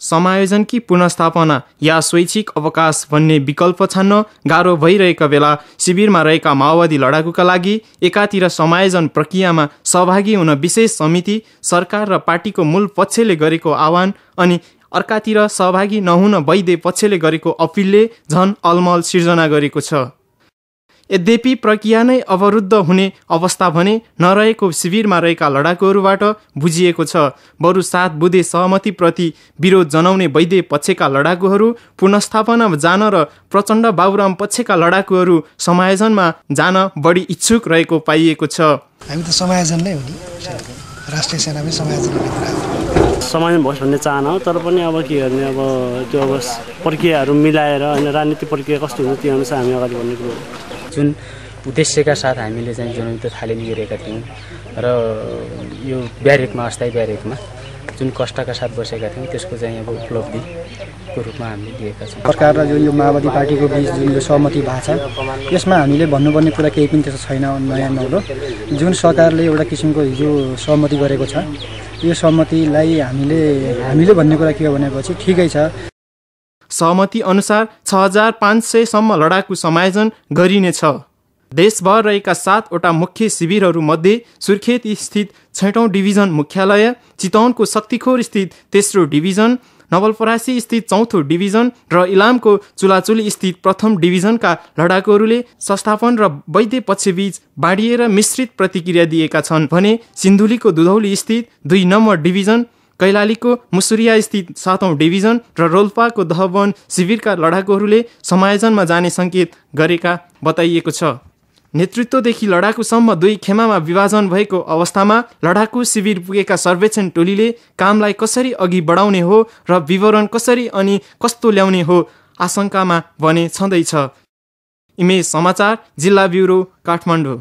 समायोजन कि पुनस्थापना या स्वैच्छिक अवकाश भन्ने विकल्प छान्न गाह्रो भइरहेका बेला शिविरमा रहेका माओवादी लडाकुका लागि एकातिर समायोजन प्रक्रियामा सहभागी हुन विशेष समिति सरकार र पार्टीको मूल पक्षले गरेको आह्वान अनि अर्कातिर सहभागी नहुन वैद्य पक्षले गरेको अपिलले झन अलमल सिर्जना गरेको छ यद्यपि प्रक्रिया नै अवरुद्ध हुने अवस्था भने नरहेको शिविरमा रहेका लडाकुहरूबाट बुझिएको छ बरु सात बुधे सहमतिप्रति विरोध जनाउने वैद्य पक्षका लडाकुहरू पुनस्थापना जान र प्रचण्ड बाबुराम पक्षका लडाकुहरू समायोजनमा जान बढी इच्छुक रहेको पाइएको छ हामी त समायोजन नै हुने राष्ट्रिय सेनामै समायोजन भोस् भन्ने चाहना हो तर पनि अब के गर्ने अब त्यो अब प्रक्रियाहरू मिलाएर होइन राजनीतिक प्रक्रिया कस्तो हुन्छ त्यो अनुसार हामी अगाडि बढ्ने कुरो जुन उद्देश्यका साथ हामीले चाहिँ जुन युद्ध थालिम गरेका थियौँ र यो ब्यारेकमा अस्थायी ब्यारेकमा जुन कष्टका साथ बसेका थियौँ त्यसको चाहिँ अब उपलब्धिको रूपमा हामीले दिएका छौँ सरकार र जुन यो माओवादी पार्टीको बिच जुन यो सहमति भएको छ यसमा हामीले भन्नुपर्ने कुरा केही पनि त्यस्तो छैन नयाँ नौलो जुन सरकारले एउटा किसिमको हिजो सहमति गरेको छ यो सहमतिलाई हामीले हामीले भन्ने कुरा के हो भनेपछि ठिकै छ सहमति अनुसार छ हजार पाँच सयसम्म लडाकु समायोजन गरिनेछ देशभर रहेका सातवटा मुख्य शिविरहरूमध्ये सुर्खेत स्थित छैटौँ डिभिजन मुख्यालय चितौनको शक्तिखोर स्थित तेस्रो डिभिजन नवलपरासी स्थित चौथो डिभिजन र इलामको चुलाचुली स्थित प्रथम डिभिजनका लडाकुहरूले संस्थापन र वैद्य पक्षबीच बाँडिएर मिश्रित प्रतिक्रिया दिएका छन् भने सिन्धुलीको दुधौली स्थित दुई नम्बर डिभिजन कैलालीको मुसुरियास्थित सातौँ डिभिजन र रोल्पाको दहवन शिविरका लडाकुहरूले समायोजनमा जाने सङ्केत गरेका बताइएको छ नेतृत्वदेखि लडाकुसम्म दुई खेमामा विभाजन भएको अवस्थामा लडाकु शिविर पुगेका सर्वेक्षण टोलीले कामलाई कसरी अघि बढाउने हो र विवरण कसरी अनि कस्तो ल्याउने हो आशंकामा भने छँदैछ इमेज समाचार जिल्ला ब्युरो काठमाडौँ